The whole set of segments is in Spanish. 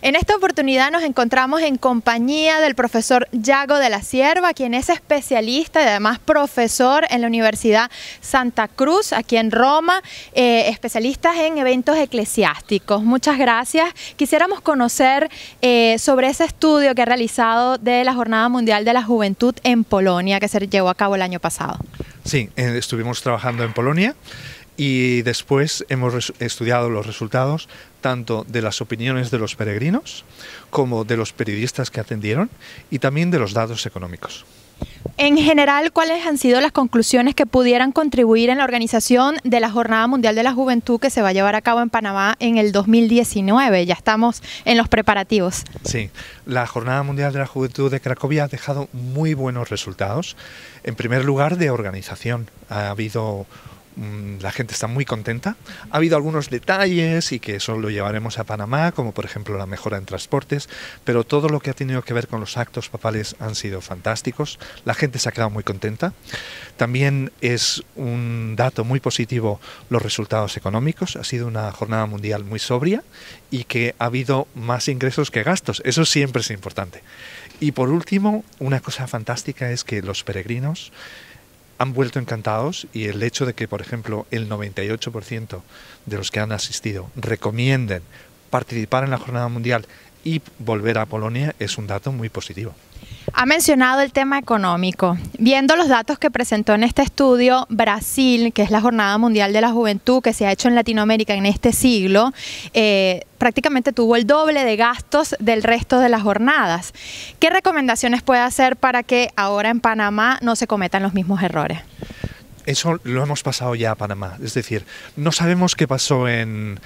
En esta oportunidad nos encontramos en compañía del profesor Yago de la Sierva, quien es especialista y además profesor en la Universidad Santa Cruz, aquí en Roma, eh, especialistas en eventos eclesiásticos. Muchas gracias. Quisiéramos conocer eh, sobre ese estudio que ha realizado de la Jornada Mundial de la Juventud en Polonia, que se llevó a cabo el año pasado. Sí, eh, estuvimos trabajando en Polonia. Y después hemos estudiado los resultados tanto de las opiniones de los peregrinos como de los periodistas que atendieron y también de los datos económicos. En general, ¿cuáles han sido las conclusiones que pudieran contribuir en la organización de la Jornada Mundial de la Juventud que se va a llevar a cabo en Panamá en el 2019? Ya estamos en los preparativos. Sí, la Jornada Mundial de la Juventud de Cracovia ha dejado muy buenos resultados. En primer lugar, de organización. Ha habido Mm, la gente está muy contenta. Ha habido algunos detalles y que eso lo llevaremos a Panamá, como por ejemplo la mejora en transportes, pero todo lo que ha tenido que ver con los actos papales han sido fantásticos. La gente se ha quedado muy contenta. También es un dato muy positivo los resultados económicos. Ha sido una jornada mundial muy sobria y que ha habido más ingresos que gastos. Eso siempre es importante. Y por último, una cosa fantástica es que los peregrinos han vuelto encantados y el hecho de que, por ejemplo, el 98% de los que han asistido recomienden participar en la Jornada Mundial y volver a Polonia es un dato muy positivo. Ha mencionado el tema económico. Viendo los datos que presentó en este estudio, Brasil, que es la Jornada Mundial de la Juventud que se ha hecho en Latinoamérica en este siglo, eh, prácticamente tuvo el doble de gastos del resto de las jornadas. ¿Qué recomendaciones puede hacer para que ahora en Panamá no se cometan los mismos errores? eso lo hemos pasado ya a Panamá. Es decir, no sabemos qué pasó en,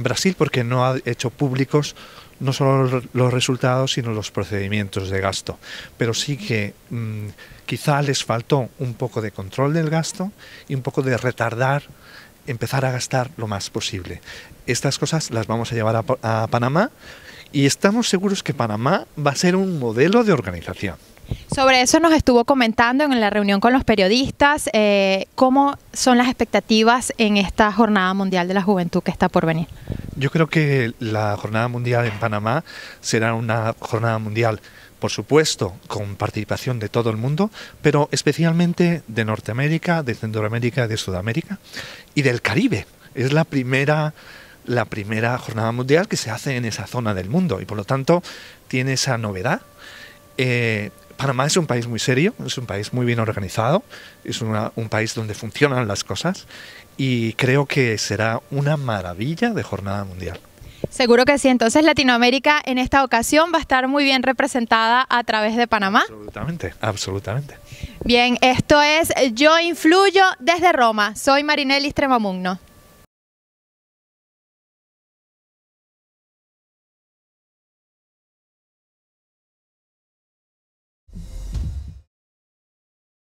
Brasil porque no ha hecho públicos no solo los resultados, sino los procedimientos de gasto. Pero sí que mm, quizá les faltó un poco de control del gasto y un poco de retardar, empezar a gastar lo más posible. Estas cosas las vamos a llevar a Panamá y estamos seguros que Panamá va a ser un modelo de organización. Sobre eso nos estuvo comentando en la reunión con los periodistas, eh, cómo son las expectativas en esta Jornada Mundial de la Juventud que está por venir. Yo creo que la Jornada Mundial en Panamá será una jornada mundial, por supuesto, con participación de todo el mundo, pero especialmente de Norteamérica, de Centroamérica, de Sudamérica y del Caribe. Es la primera la primera jornada mundial que se hace en esa zona del mundo y por lo tanto tiene esa novedad eh, Panamá es un país muy serio, es un país muy bien organizado, es un país donde funcionan las cosas y creo que será una maravilla de jornada mundial. Seguro que sí, entonces Latinoamérica en esta ocasión va a estar muy bien representada a través de Panamá. Absolutamente, absolutamente. Bien, esto es Yo Influyo desde Roma, soy Marinelli Tremamugno.